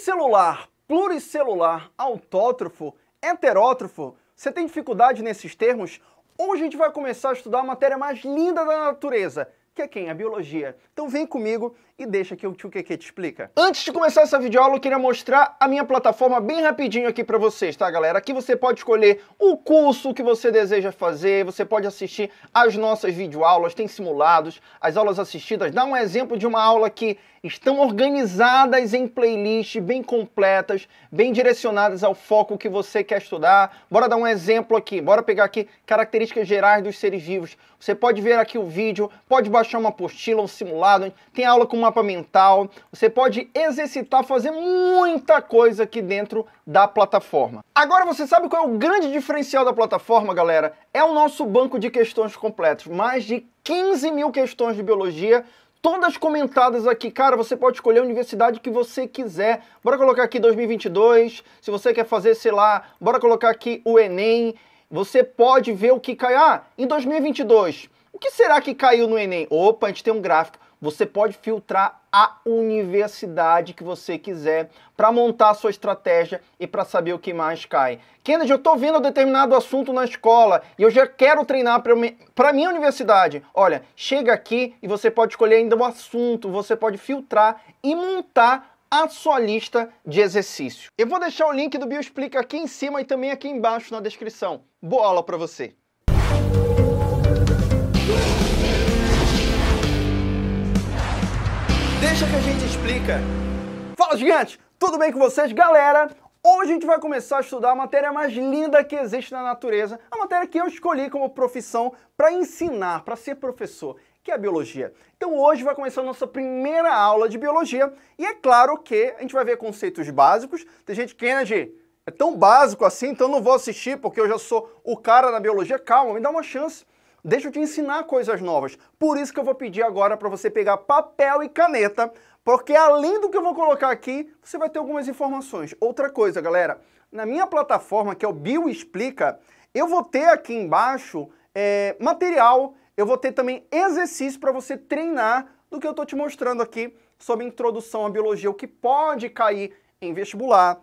unicelular, pluricelular, autótrofo, heterótrofo, você tem dificuldade nesses termos? Hoje a gente vai começar a estudar a matéria mais linda da natureza, que é quem? A biologia. Então vem comigo e deixa que o Tio Keke te explica. Antes de começar essa videoaula, eu queria mostrar a minha plataforma bem rapidinho aqui para vocês, tá, galera? Aqui você pode escolher o curso que você deseja fazer, você pode assistir as nossas videoaulas, tem simulados, as aulas assistidas. Dá um exemplo de uma aula que estão organizadas em playlist, bem completas, bem direcionadas ao foco que você quer estudar. Bora dar um exemplo aqui, bora pegar aqui características gerais dos seres vivos. Você pode ver aqui o vídeo, pode baixar uma apostila, um simulado, tem aula com uma mapa mental, você pode exercitar, fazer muita coisa aqui dentro da plataforma. Agora você sabe qual é o grande diferencial da plataforma, galera? É o nosso banco de questões completos. Mais de 15 mil questões de biologia, todas comentadas aqui. Cara, você pode escolher a universidade que você quiser. Bora colocar aqui 2022, se você quer fazer, sei lá, bora colocar aqui o Enem. Você pode ver o que caiu. Ah, em 2022, o que será que caiu no Enem? Opa, a gente tem um gráfico. Você pode filtrar a universidade que você quiser para montar a sua estratégia e para saber o que mais cai. Kennedy, eu estou vendo determinado assunto na escola e eu já quero treinar para minha universidade. Olha, chega aqui e você pode escolher ainda o assunto, você pode filtrar e montar a sua lista de exercício. Eu vou deixar o link do Bioexplica aqui em cima e também aqui embaixo na descrição. Boa aula para você! Deixa que a gente explica. Fala, gigantes! Tudo bem com vocês? Galera, Hoje a gente vai começar a estudar a matéria mais linda que existe na natureza, a matéria que eu escolhi como profissão para ensinar, para ser professor, que é a biologia. Então hoje vai começar a nossa primeira aula de biologia e é claro que a gente vai ver conceitos básicos. Tem gente que, Kennedy, né, é tão básico assim, então não vou assistir porque eu já sou o cara na biologia. Calma, me dá uma chance. Deixa eu te ensinar coisas novas. Por isso que eu vou pedir agora para você pegar papel e caneta, porque além do que eu vou colocar aqui, você vai ter algumas informações. Outra coisa, galera, na minha plataforma, que é o Bio Explica, eu vou ter aqui embaixo é, material, eu vou ter também exercício para você treinar do que eu estou te mostrando aqui sobre introdução à biologia, o que pode cair em vestibular,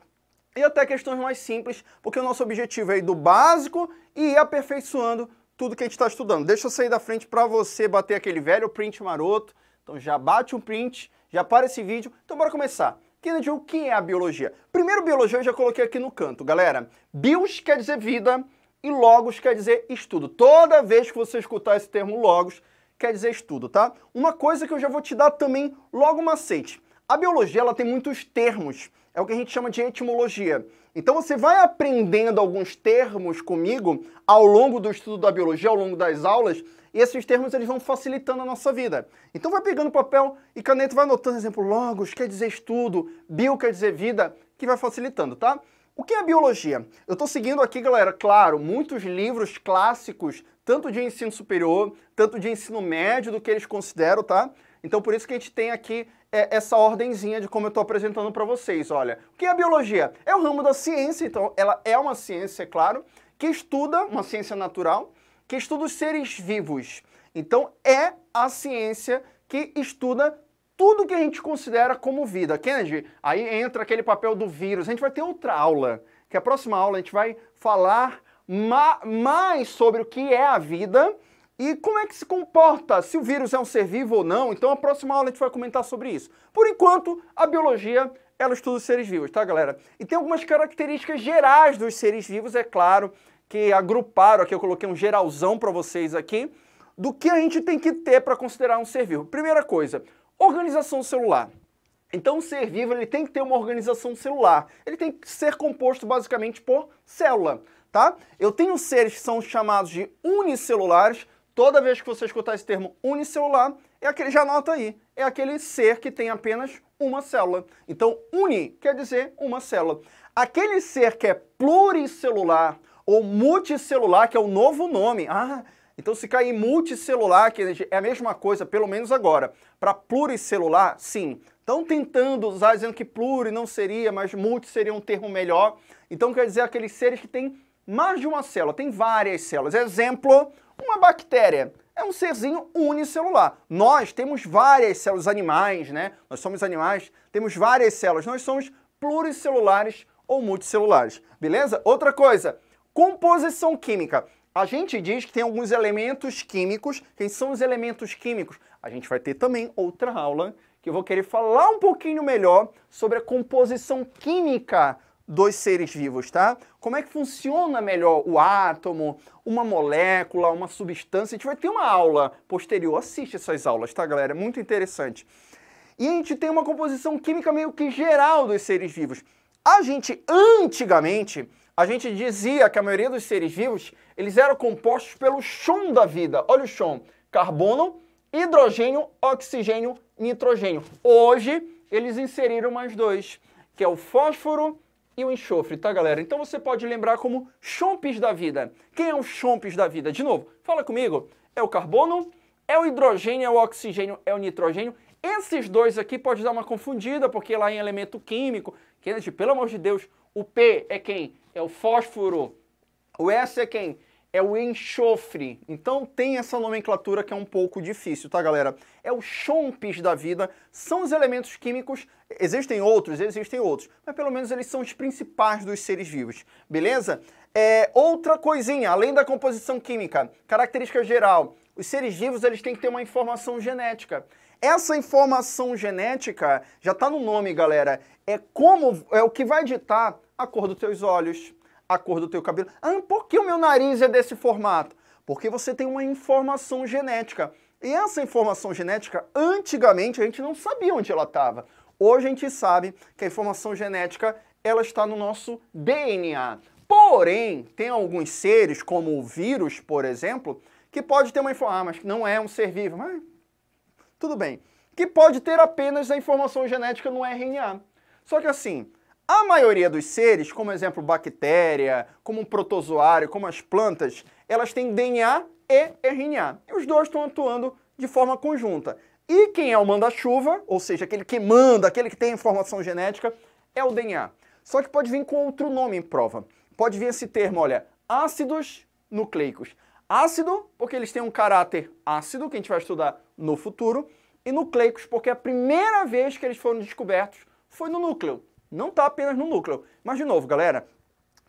e até questões mais simples, porque o nosso objetivo é ir do básico e ir aperfeiçoando tudo que a gente está estudando. Deixa eu sair da frente para você bater aquele velho print maroto. Então já bate um print, já para esse vídeo. Então bora começar. Kennedy, o que é a biologia? Primeiro, biologia eu já coloquei aqui no canto, galera. Bios quer dizer vida e logos quer dizer estudo. Toda vez que você escutar esse termo logos, quer dizer estudo, tá? Uma coisa que eu já vou te dar também logo macete. A biologia ela tem muitos termos é o que a gente chama de etimologia. Então você vai aprendendo alguns termos comigo ao longo do estudo da biologia, ao longo das aulas, e esses termos eles vão facilitando a nossa vida. Então vai pegando papel e caneta, vai anotando, exemplo, logos quer dizer estudo, bio quer dizer vida, que vai facilitando, tá? O que é biologia? Eu estou seguindo aqui, galera, claro, muitos livros clássicos, tanto de ensino superior, tanto de ensino médio, do que eles consideram, tá? Então por isso que a gente tem aqui é, essa ordenzinha de como eu estou apresentando para vocês. Olha, o que é a biologia? É o ramo da ciência, então ela é uma ciência, é claro, que estuda, uma ciência natural, que estuda os seres vivos. Então é a ciência que estuda tudo que a gente considera como vida. Kennedy, aí entra aquele papel do vírus. A gente vai ter outra aula, que a próxima aula a gente vai falar ma mais sobre o que é a vida e como é que se comporta, se o vírus é um ser vivo ou não? Então, a próxima aula a gente vai comentar sobre isso. Por enquanto, a biologia, ela estuda os seres vivos, tá, galera? E tem algumas características gerais dos seres vivos, é claro, que agruparam aqui, eu coloquei um geralzão para vocês aqui, do que a gente tem que ter para considerar um ser vivo. Primeira coisa, organização celular. Então, o ser vivo ele tem que ter uma organização celular. Ele tem que ser composto basicamente por célula, tá? Eu tenho seres que são chamados de unicelulares, Toda vez que você escutar esse termo unicelular, é aquele, já anota aí, é aquele ser que tem apenas uma célula. Então, uni quer dizer uma célula. Aquele ser que é pluricelular ou multicelular, que é o novo nome. Ah, então se cair multicelular, que é a mesma coisa, pelo menos agora. Para pluricelular, sim. Estão tentando usar, dizendo que pluri não seria, mas multi seria um termo melhor. Então quer dizer aqueles seres que têm mais de uma célula, tem várias células. Exemplo, uma bactéria é um serzinho unicelular. Nós temos várias células animais, né? Nós somos animais, temos várias células. Nós somos pluricelulares ou multicelulares, beleza? Outra coisa, composição química. A gente diz que tem alguns elementos químicos. Quem são os elementos químicos? A gente vai ter também outra aula que eu vou querer falar um pouquinho melhor sobre a composição química dos seres vivos, tá? Como é que funciona melhor o átomo, uma molécula, uma substância? A gente vai ter uma aula posterior, assiste essas aulas, tá, galera? É muito interessante. E a gente tem uma composição química meio que geral dos seres vivos. A gente, antigamente, a gente dizia que a maioria dos seres vivos, eles eram compostos pelo chão da vida. Olha o chão, carbono, hidrogênio, oxigênio, nitrogênio. Hoje, eles inseriram mais dois, que é o fósforo e o enxofre, tá, galera? Então você pode lembrar como chomps da vida. Quem é o chomps da vida? De novo, fala comigo. É o carbono, é o hidrogênio, é o oxigênio, é o nitrogênio. Esses dois aqui pode dar uma confundida, porque lá em elemento químico, Kennedy, pelo amor de Deus, o P é quem? É o fósforo. O S é quem? é o enxofre. Então tem essa nomenclatura que é um pouco difícil, tá, galera? É o chompis da vida, são os elementos químicos, existem outros, existem outros, mas pelo menos eles são os principais dos seres vivos, beleza? É, outra coisinha, além da composição química, característica geral, os seres vivos eles têm que ter uma informação genética. Essa informação genética já está no nome, galera. É como é o que vai ditar a cor dos teus olhos, a cor do teu cabelo. Ah, por que o meu nariz é desse formato? Porque você tem uma informação genética. E essa informação genética, antigamente, a gente não sabia onde ela estava. Hoje a gente sabe que a informação genética ela está no nosso DNA. Porém, tem alguns seres, como o vírus, por exemplo, que pode ter uma informação, ah, mas não é um ser vivo, mas tudo bem, que pode ter apenas a informação genética no RNA. Só que assim, a maioria dos seres, como exemplo bactéria, como um protozoário, como as plantas, elas têm DNA e RNA. E os dois estão atuando de forma conjunta. E quem é o manda-chuva, ou seja, aquele que manda, aquele que tem informação genética, é o DNA. Só que pode vir com outro nome em prova. Pode vir esse termo, olha, ácidos nucleicos. Ácido, porque eles têm um caráter ácido, que a gente vai estudar no futuro, e nucleicos, porque a primeira vez que eles foram descobertos foi no núcleo, não está apenas no núcleo. Mas, de novo, galera,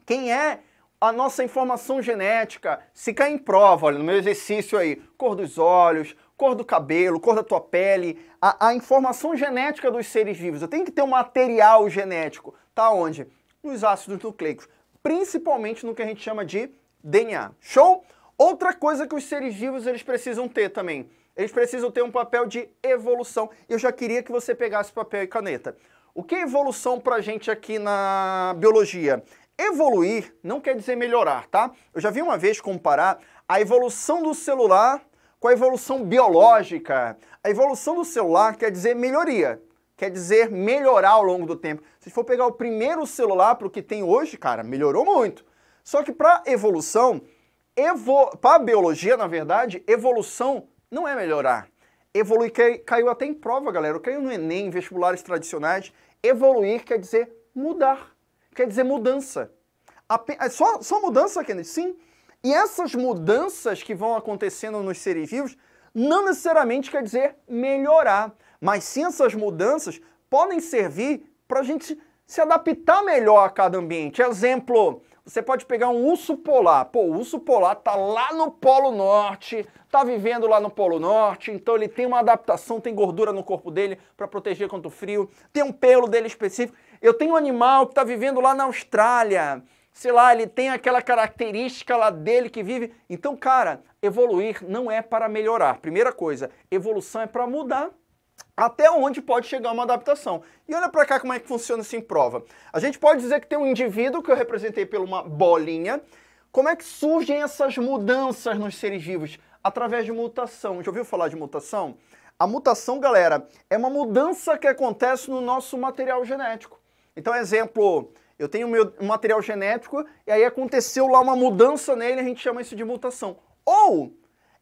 quem é a nossa informação genética? Se cai em prova, olha, no meu exercício aí, cor dos olhos, cor do cabelo, cor da tua pele, a, a informação genética dos seres vivos. Eu tenho que ter um material genético. Está onde? Nos ácidos nucleicos, principalmente no que a gente chama de DNA. Show? Outra coisa que os seres vivos eles precisam ter também, eles precisam ter um papel de evolução. Eu já queria que você pegasse papel e caneta. O que é evolução para a gente aqui na biologia? Evoluir não quer dizer melhorar, tá? Eu já vi uma vez comparar a evolução do celular com a evolução biológica. A evolução do celular quer dizer melhoria, quer dizer melhorar ao longo do tempo. Se for pegar o primeiro celular para o que tem hoje, cara, melhorou muito. Só que para evolução, evo... para biologia, na verdade, evolução não é melhorar. Evoluir caiu até em prova, galera. caiu no Enem, vestibulares tradicionais, Evoluir quer dizer mudar, quer dizer mudança. É só, só mudança, Kennedy? Sim. E essas mudanças que vão acontecendo nos seres vivos não necessariamente quer dizer melhorar, mas sim essas mudanças podem servir para a gente se adaptar melhor a cada ambiente. Exemplo, você pode pegar um urso polar. Pô, o urso polar tá lá no Polo Norte, tá vivendo lá no Polo Norte, então ele tem uma adaptação, tem gordura no corpo dele para proteger contra o frio, tem um pelo dele específico. Eu tenho um animal que tá vivendo lá na Austrália sei lá, ele tem aquela característica lá dele que vive. Então, cara, evoluir não é para melhorar. Primeira coisa, evolução é para mudar até onde pode chegar uma adaptação. E olha para cá como é que funciona isso em prova. A gente pode dizer que tem um indivíduo que eu representei por uma bolinha. Como é que surgem essas mudanças nos seres vivos? Através de mutação. Já ouviu falar de mutação? A mutação, galera, é uma mudança que acontece no nosso material genético. Então, exemplo, eu tenho meu material genético e aí aconteceu lá uma mudança nele, a gente chama isso de mutação. Ou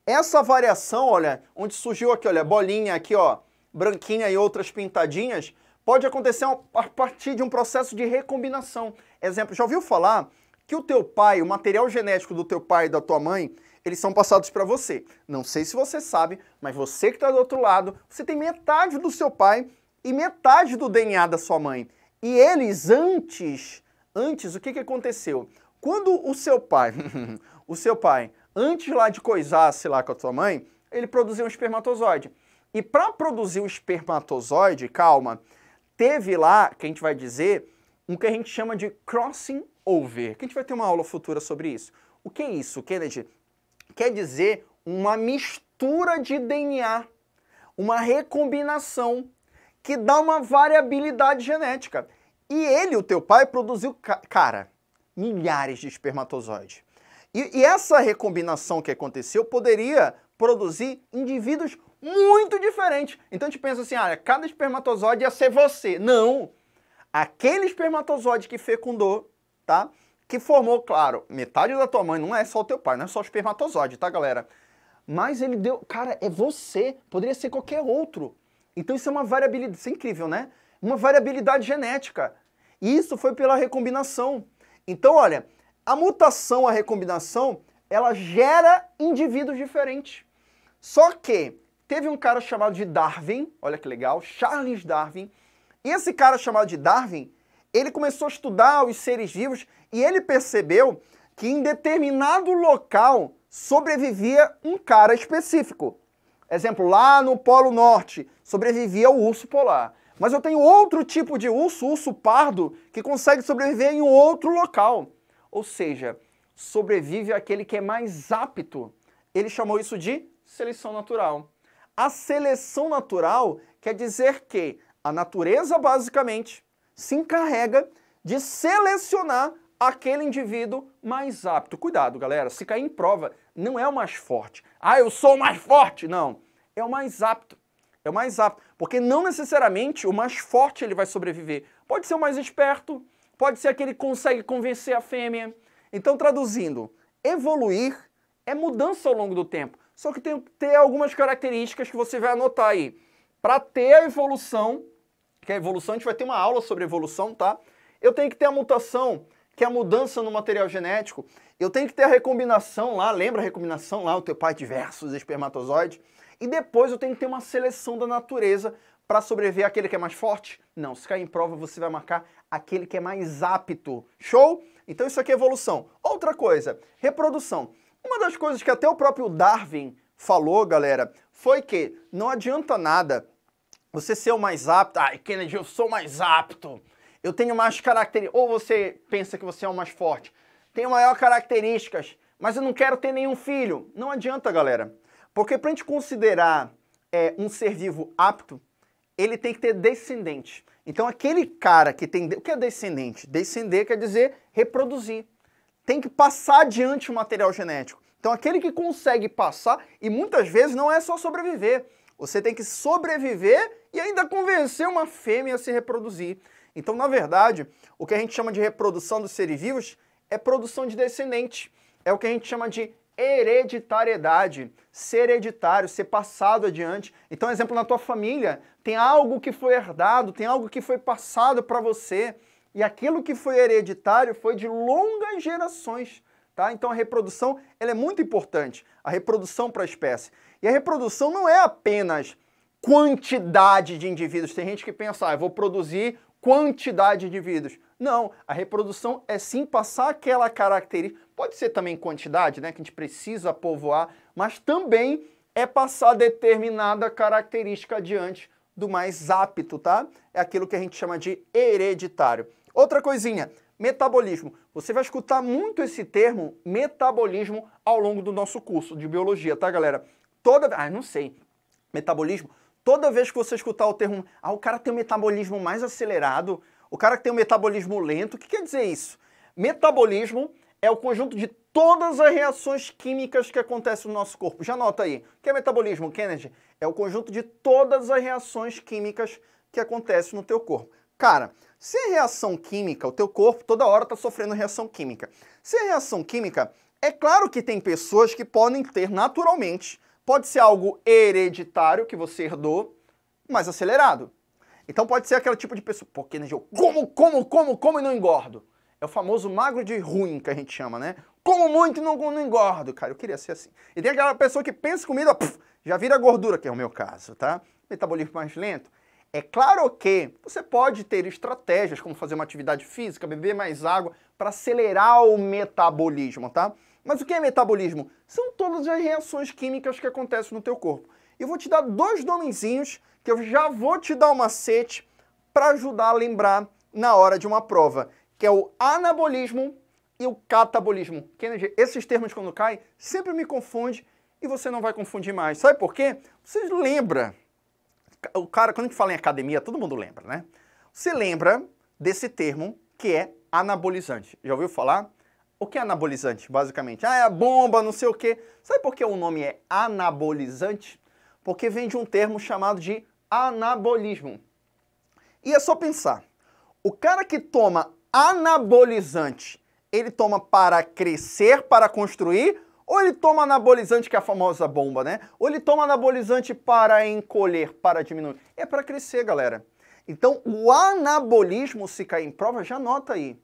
essa variação, olha, onde surgiu aqui, olha, bolinha aqui, ó, branquinha e outras pintadinhas, pode acontecer a partir de um processo de recombinação. Exemplo, já ouviu falar que o teu pai, o material genético do teu pai e da tua mãe, eles são passados para você. Não sei se você sabe, mas você que está do outro lado, você tem metade do seu pai e metade do DNA da sua mãe. E eles antes, antes o que, que aconteceu? Quando o seu pai, o seu pai, antes lá de coisar, se lá com a sua mãe, ele produziu um espermatozoide. E para produzir o espermatozoide, calma, teve lá, que a gente vai dizer, um que a gente chama de crossing over, que a gente vai ter uma aula futura sobre isso. O que é isso, Kennedy? Quer dizer uma mistura de DNA, uma recombinação que dá uma variabilidade genética. E ele, o teu pai, produziu, cara, milhares de espermatozoides. E, e essa recombinação que aconteceu poderia produzir indivíduos muito diferente. Então a gente pensa assim, ah, cada espermatozoide ia ser você. Não! Aquele espermatozoide que fecundou, tá? Que formou, claro, metade da tua mãe, não é só o teu pai, não é só o espermatozoide, tá, galera? Mas ele deu, cara, é você, poderia ser qualquer outro. Então isso é uma variabilidade, isso é incrível, né? Uma variabilidade genética. E isso foi pela recombinação. Então, olha, a mutação, a recombinação, ela gera indivíduos diferentes. Só que Teve um cara chamado de Darwin, olha que legal, Charles Darwin. E esse cara chamado de Darwin, ele começou a estudar os seres vivos e ele percebeu que em determinado local sobrevivia um cara específico. Exemplo, lá no Polo Norte sobrevivia o urso polar. Mas eu tenho outro tipo de urso, urso pardo, que consegue sobreviver em um outro local. Ou seja, sobrevive aquele que é mais apto. Ele chamou isso de seleção natural. A seleção natural quer dizer que a natureza, basicamente, se encarrega de selecionar aquele indivíduo mais apto. Cuidado, galera, se cair em prova, não é o mais forte. Ah, eu sou o mais forte! Não, é o mais apto. É o mais apto, porque não necessariamente o mais forte ele vai sobreviver. Pode ser o mais esperto, pode ser aquele que consegue convencer a fêmea. Então, traduzindo, evoluir é mudança ao longo do tempo. Só que tem, ter algumas características que você vai anotar aí. Para ter a evolução, que é a evolução, a gente vai ter uma aula sobre evolução, tá? Eu tenho que ter a mutação, que é a mudança no material genético. Eu tenho que ter a recombinação lá, lembra a recombinação lá, o teu pai diversos espermatozoides. E depois eu tenho que ter uma seleção da natureza para sobreviver aquele que é mais forte? Não, se cair em prova você vai marcar aquele que é mais apto. Show? Então isso aqui é evolução. Outra coisa, reprodução. Uma das coisas que até o próprio Darwin falou, galera, foi que não adianta nada você ser o mais apto. Ai, Kennedy, eu sou mais apto. Eu tenho mais características. Ou você pensa que você é o mais forte. Tenho maior características, mas eu não quero ter nenhum filho. Não adianta, galera. Porque para a gente considerar é, um ser vivo apto, ele tem que ter descendente. Então, aquele cara que tem. O que é descendente? Descender quer dizer reproduzir tem que passar adiante o material genético. Então, aquele que consegue passar, e muitas vezes não é só sobreviver, você tem que sobreviver e ainda convencer uma fêmea a se reproduzir. Então, na verdade, o que a gente chama de reprodução dos seres vivos é produção de descendente. É o que a gente chama de hereditariedade, ser hereditário, ser passado adiante. Então, exemplo, na tua família, tem algo que foi herdado, tem algo que foi passado para você e aquilo que foi hereditário foi de longas gerações. Tá? Então a reprodução ela é muito importante, a reprodução para a espécie. E a reprodução não é apenas quantidade de indivíduos. Tem gente que pensa, ah, eu vou produzir quantidade de indivíduos. Não, a reprodução é sim passar aquela característica, pode ser também quantidade, né, que a gente precisa povoar, mas também é passar determinada característica adiante do mais apto, tá? É aquilo que a gente chama de hereditário. Outra coisinha, metabolismo. Você vai escutar muito esse termo metabolismo ao longo do nosso curso de biologia, tá, galera? Toda, ah, não sei. Metabolismo, toda vez que você escutar o termo, ah, o cara tem um metabolismo mais acelerado, o cara que tem um metabolismo lento, o que quer dizer isso? Metabolismo é o conjunto de todas as reações químicas que acontecem no nosso corpo. Já nota aí. O que é metabolismo, Kennedy? É o conjunto de todas as reações químicas que acontecem no teu corpo. Cara, se é reação química, o teu corpo toda hora está sofrendo reação química. Se é reação química, é claro que tem pessoas que podem ter naturalmente. Pode ser algo hereditário que você herdou, mais acelerado. Então pode ser aquele tipo de pessoa, porque que eu como, como, como, como e não engordo. É o famoso magro de ruim que a gente chama, né? Como muito e não, não engordo, cara. Eu queria ser assim. E tem aquela pessoa que pensa comida, puf, já vira gordura, que é o meu caso, tá? Metabolismo mais lento. É claro que você pode ter estratégias como fazer uma atividade física, beber mais água para acelerar o metabolismo, tá? Mas o que é metabolismo? São todas as reações químicas que acontecem no teu corpo. Eu vou te dar dois nomezinhos que eu já vou te dar um macete para ajudar a lembrar na hora de uma prova, que é o anabolismo e o catabolismo. Kennedy, esses termos quando caem sempre me confunde e você não vai confundir mais. Sabe por quê? Você lembra o cara, quando a gente fala em academia, todo mundo lembra, né? Você lembra desse termo que é anabolizante. Já ouviu falar? O que é anabolizante, basicamente? Ah, é a bomba, não sei o quê. Sabe por que o nome é anabolizante? Porque vem de um termo chamado de anabolismo. E é só pensar. O cara que toma anabolizante, ele toma para crescer, para construir ou ele toma anabolizante, que é a famosa bomba, né? Ou ele toma anabolizante para encolher, para diminuir. É para crescer, galera. Então, o anabolismo, se cair em prova, já nota aí.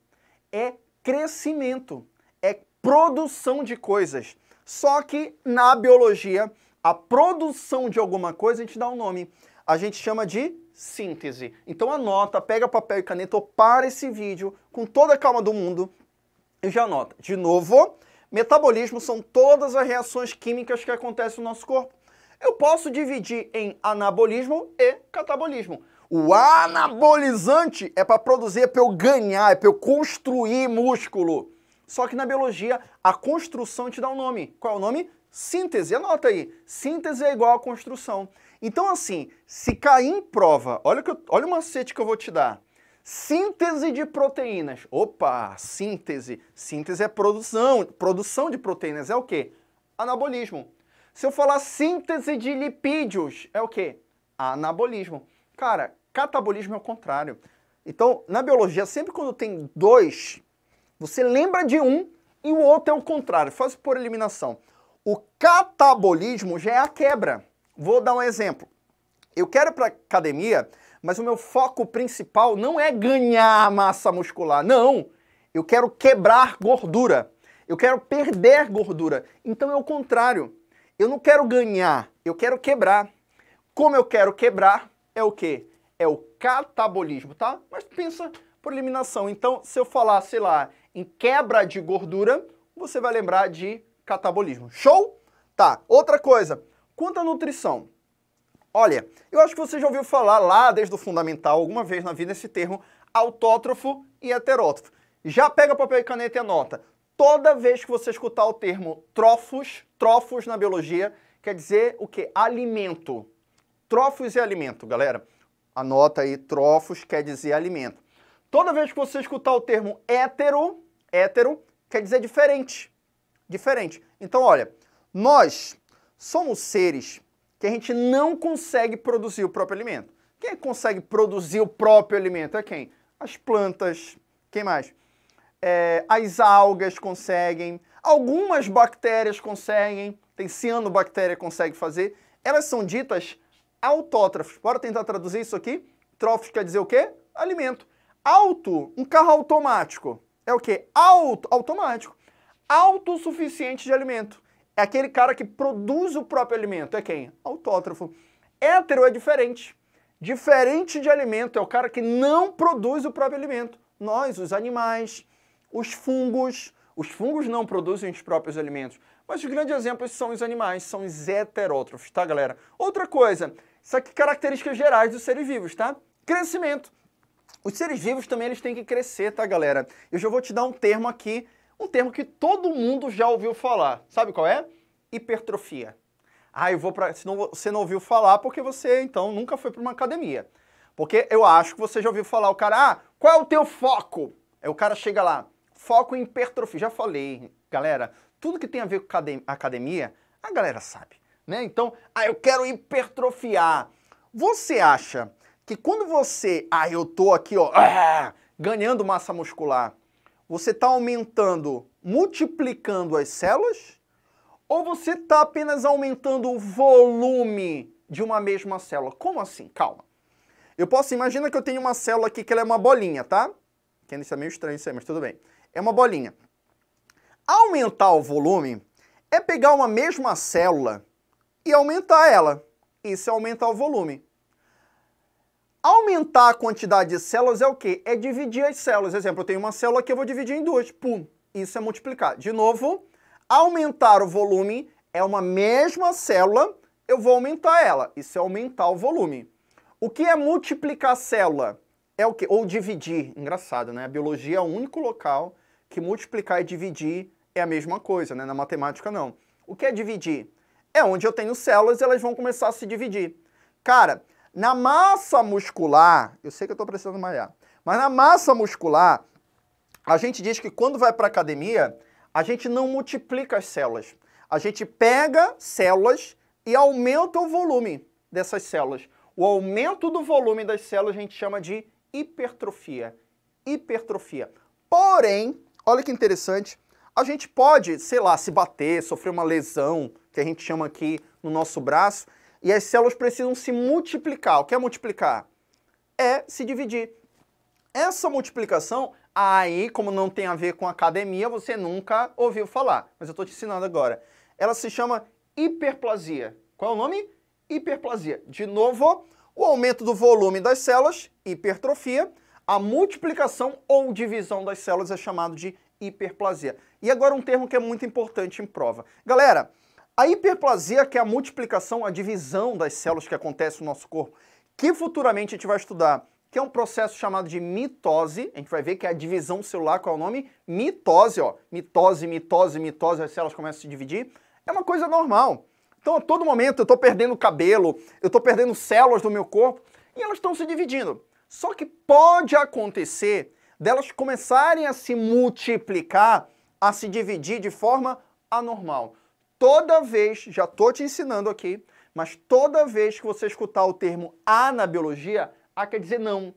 É crescimento, é produção de coisas. Só que na biologia, a produção de alguma coisa a gente dá um nome. A gente chama de síntese. Então anota, pega papel e caneta ou para esse vídeo com toda a calma do mundo e já anota. De novo, Metabolismo são todas as reações químicas que acontecem no nosso corpo. Eu posso dividir em anabolismo e catabolismo. O anabolizante é para produzir, é para eu ganhar, é para eu construir músculo. Só que na biologia, a construção te dá um nome. Qual é o nome? Síntese. Anota aí. Síntese é igual a construção. Então, assim, se cair em prova, olha, que eu, olha o macete que eu vou te dar. Síntese de proteínas. Opa, síntese. Síntese é produção. Produção de proteínas é o quê? Anabolismo. Se eu falar síntese de lipídios, é o quê? Anabolismo. Cara, catabolismo é o contrário. Então, na biologia, sempre quando tem dois, você lembra de um e o outro é o contrário. Faz por eliminação. O catabolismo já é a quebra. Vou dar um exemplo. Eu quero para academia mas o meu foco principal não é ganhar massa muscular, não. Eu quero quebrar gordura. Eu quero perder gordura. Então é o contrário. Eu não quero ganhar, eu quero quebrar. Como eu quero quebrar é o quê? É o catabolismo, tá? Mas pensa por eliminação. Então, se eu falar, sei lá, em quebra de gordura, você vai lembrar de catabolismo. Show? Tá. Outra coisa, quanto à nutrição, Olha, eu acho que você já ouviu falar lá desde o fundamental alguma vez na vida esse termo autótrofo e heterótrofo. Já pega papel e caneta e anota. Toda vez que você escutar o termo trofos, trofos na biologia, quer dizer o que? Alimento. Trofos é alimento, galera. Anota aí, trofos quer dizer alimento. Toda vez que você escutar o termo hétero, hétero quer dizer diferente. Diferente. Então, olha, nós somos seres que a gente não consegue produzir o próprio alimento. Quem consegue produzir o próprio alimento é quem? As plantas. Quem mais? É, as algas conseguem. Algumas bactérias conseguem. Tem cianobactéria consegue fazer. Elas são ditas autótrofos. Bora tentar traduzir isso aqui? Trófos quer dizer o quê? Alimento. Auto, um carro automático. É o quê? Auto, automático. Autossuficiente de alimento. É aquele cara que produz o próprio alimento. É quem? Autótrofo. Hétero é diferente. Diferente de alimento, é o cara que não produz o próprio alimento. Nós, os animais, os fungos. Os fungos não produzem os próprios alimentos. Mas os grandes exemplos são os animais, são os heterótrofos, tá, galera? Outra coisa, isso aqui é características gerais dos seres vivos, tá? Crescimento. Os seres vivos também eles têm que crescer, tá, galera? Eu já vou te dar um termo aqui um termo que todo mundo já ouviu falar. Sabe qual é? Hipertrofia. Ah, eu vou para. não você não ouviu falar porque você então nunca foi para uma academia. Porque eu acho que você já ouviu falar o cara, ah, qual é o teu foco? Aí o cara chega lá, foco em hipertrofia. Já falei, galera, tudo que tem a ver com academia, a galera sabe, né? Então, ah, eu quero hipertrofiar. Você acha que quando você, ah, eu tô aqui, ó, ah, ganhando massa muscular, você está aumentando, multiplicando as células? Ou você está apenas aumentando o volume de uma mesma célula? Como assim? Calma. Eu posso, imagina que eu tenho uma célula aqui que ela é uma bolinha, tá? Que isso é meio estranho isso aí, mas tudo bem. É uma bolinha. Aumentar o volume é pegar uma mesma célula e aumentar ela. Isso é aumentar o volume. Aumentar a quantidade de células é o quê? É dividir as células. Exemplo, eu tenho uma célula aqui, eu vou dividir em duas. Pum, isso é multiplicar. De novo, aumentar o volume é uma mesma célula, eu vou aumentar ela. Isso é aumentar o volume. O que é multiplicar a célula? É o quê? Ou dividir. Engraçado, né? A biologia é o único local que multiplicar e dividir é a mesma coisa, né? Na matemática, não. O que é dividir? É onde eu tenho células e elas vão começar a se dividir. Cara, na massa muscular, eu sei que eu estou precisando malhar, mas na massa muscular, a gente diz que quando vai para a academia, a gente não multiplica as células. A gente pega células e aumenta o volume dessas células. O aumento do volume das células a gente chama de hipertrofia. Hipertrofia. Porém, olha que interessante, a gente pode, sei lá, se bater, sofrer uma lesão, que a gente chama aqui no nosso braço, e as células precisam se multiplicar. O que é multiplicar? É se dividir. Essa multiplicação, aí, como não tem a ver com academia, você nunca ouviu falar, mas eu estou te ensinando agora. Ela se chama hiperplasia. Qual é o nome? Hiperplasia. De novo, o aumento do volume das células, hipertrofia. A multiplicação ou divisão das células é chamado de hiperplasia. E agora um termo que é muito importante em prova. Galera, a hiperplasia, que é a multiplicação, a divisão das células que acontece no nosso corpo, que futuramente a gente vai estudar, que é um processo chamado de mitose. A gente vai ver que é a divisão celular, qual é o nome? Mitose, ó. Mitose, mitose, mitose, as células começam a se dividir. É uma coisa normal. Então, a todo momento eu estou perdendo cabelo, eu estou perdendo células do meu corpo e elas estão se dividindo. Só que pode acontecer delas começarem a se multiplicar, a se dividir de forma anormal toda vez, já estou te ensinando aqui, mas toda vez que você escutar o termo A na biologia, A quer dizer não,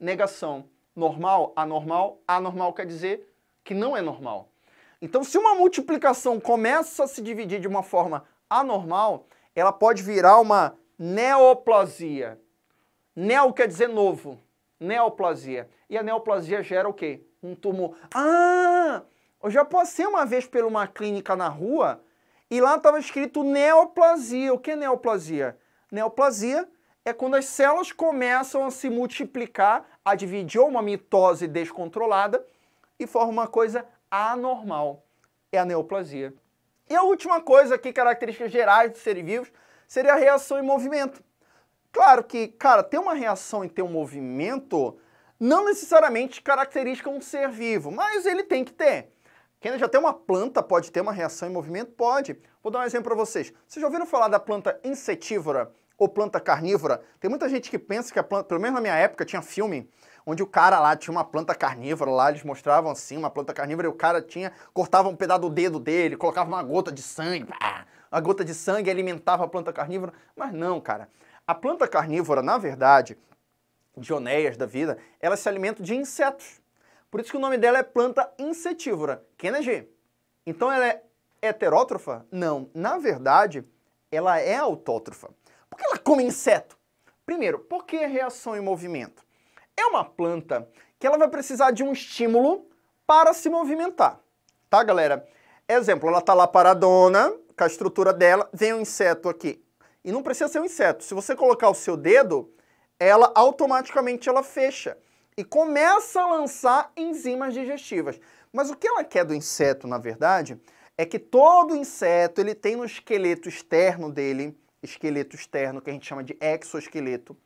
negação. Normal, anormal, anormal quer dizer que não é normal. Então, se uma multiplicação começa a se dividir de uma forma anormal, ela pode virar uma neoplasia. Neo quer dizer novo, neoplasia. E a neoplasia gera o quê? Um tumor. Ah, eu já passei uma vez por uma clínica na rua e lá estava escrito neoplasia. O que é neoplasia? Neoplasia é quando as células começam a se multiplicar, a dividir uma mitose descontrolada e forma uma coisa anormal. É a neoplasia. E a última coisa aqui, características gerais dos seres vivos, seria a reação em movimento. Claro que, cara, ter uma reação e ter um movimento não necessariamente caracteriza um ser vivo, mas ele tem que ter. Quem já tem uma planta pode ter uma reação em movimento? Pode. Vou dar um exemplo para vocês. Vocês já ouviram falar da planta insetívora ou planta carnívora? Tem muita gente que pensa que a planta, pelo menos na minha época, tinha filme onde o cara lá tinha uma planta carnívora lá, eles mostravam assim uma planta carnívora e o cara tinha, cortava um pedaço do dedo dele, colocava uma gota de sangue, pá, a gota de sangue alimentava a planta carnívora. Mas não, cara. A planta carnívora, na verdade, de da vida, ela se alimenta de insetos. Por isso que o nome dela é planta insetívora, Kennedy. Então ela é heterótrofa? Não, na verdade, ela é autótrofa. Por que ela come inseto? Primeiro, por que reação e movimento? É uma planta que ela vai precisar de um estímulo para se movimentar, tá, galera? Exemplo, ela tá lá paradona, com a estrutura dela, vem um inseto aqui. E não precisa ser um inseto. Se você colocar o seu dedo, ela automaticamente ela fecha e começa a lançar enzimas digestivas. Mas o que ela quer do inseto, na verdade, é que todo inseto ele tem no esqueleto externo dele, esqueleto externo que a gente chama de exoesqueleto,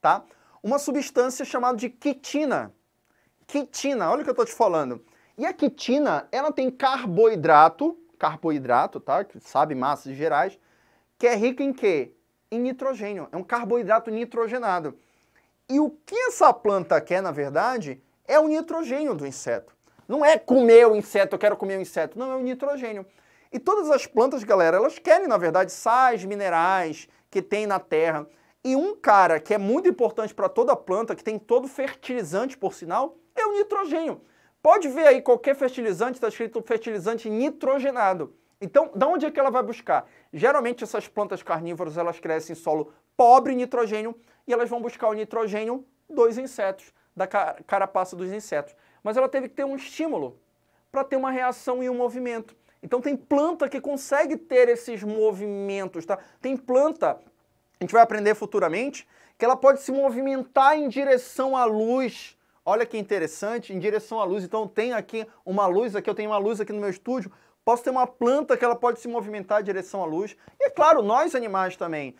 tá? Uma substância chamada de quitina. Quitina, olha o que eu estou te falando. E a quitina, ela tem carboidrato, carboidrato, tá? Que sabe massas gerais, que é rica em quê? Em nitrogênio. É um carboidrato nitrogenado. E o que essa planta quer, na verdade, é o nitrogênio do inseto. Não é comer o inseto, eu quero comer o inseto. Não, é o nitrogênio. E todas as plantas, galera, elas querem, na verdade, sais minerais que tem na terra. E um cara que é muito importante para toda planta, que tem todo fertilizante, por sinal, é o nitrogênio. Pode ver aí qualquer fertilizante, está escrito fertilizante nitrogenado. Então, de onde é que ela vai buscar? Geralmente essas plantas carnívoras, elas crescem em solo pobre nitrogênio e elas vão buscar o nitrogênio dos insetos, da carapaça dos insetos. Mas ela teve que ter um estímulo para ter uma reação e um movimento. Então tem planta que consegue ter esses movimentos, tá? Tem planta, a gente vai aprender futuramente, que ela pode se movimentar em direção à luz. Olha que interessante, em direção à luz. Então tem aqui uma luz, aqui eu tenho uma luz aqui no meu estúdio, Posso ter uma planta que ela pode se movimentar em direção à luz. E é claro, nós animais também.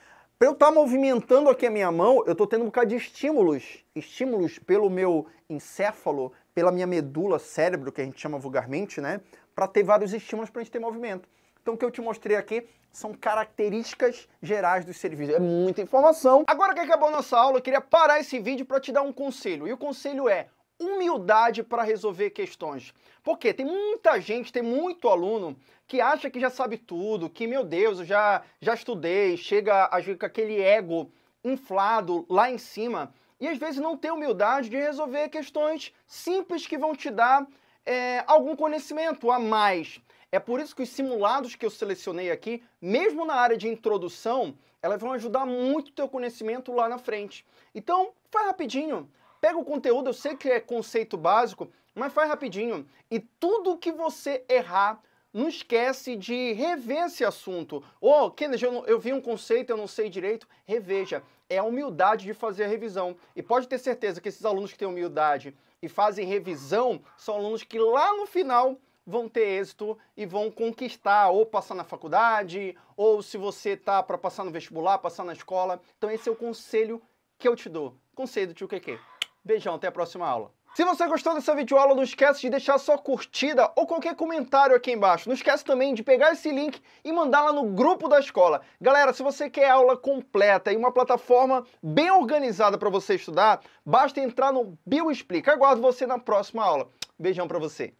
Para eu estar tá movimentando aqui a minha mão, eu estou tendo um bocado de estímulos. Estímulos pelo meu encéfalo, pela minha medula, cérebro, que a gente chama vulgarmente, né? Para ter vários estímulos para a gente ter movimento. Então, o que eu te mostrei aqui são características gerais dos serviços. É muita informação. Agora que é é acabou nossa aula, eu queria parar esse vídeo para te dar um conselho. E o conselho é: humildade para resolver questões. Porque tem muita gente, tem muito aluno que acha que já sabe tudo, que meu Deus, eu já já estudei, chega a com aquele ego inflado lá em cima e às vezes não tem humildade de resolver questões simples que vão te dar é, algum conhecimento a mais. É por isso que os simulados que eu selecionei aqui, mesmo na área de introdução, elas vão ajudar muito o teu conhecimento lá na frente. Então, faz rapidinho. Pega o conteúdo, eu sei que é conceito básico, mas faz rapidinho. E tudo que você errar, não esquece de rever esse assunto. Ô, oh, Kennedy, eu, eu vi um conceito, eu não sei direito. Reveja. É a humildade de fazer a revisão. E pode ter certeza que esses alunos que têm humildade e fazem revisão são alunos que lá no final vão ter êxito e vão conquistar ou passar na faculdade, ou se você tá para passar no vestibular, passar na escola. Então esse é o conselho que eu te dou. Conselho do tio QQ. Beijão, até a próxima aula. Se você gostou dessa videoaula, não esquece de deixar sua curtida ou qualquer comentário aqui embaixo. Não esquece também de pegar esse link e mandar lá no grupo da escola. Galera, se você quer aula completa e uma plataforma bem organizada para você estudar, basta entrar no Bioexplica. Aguardo você na próxima aula. Beijão para você.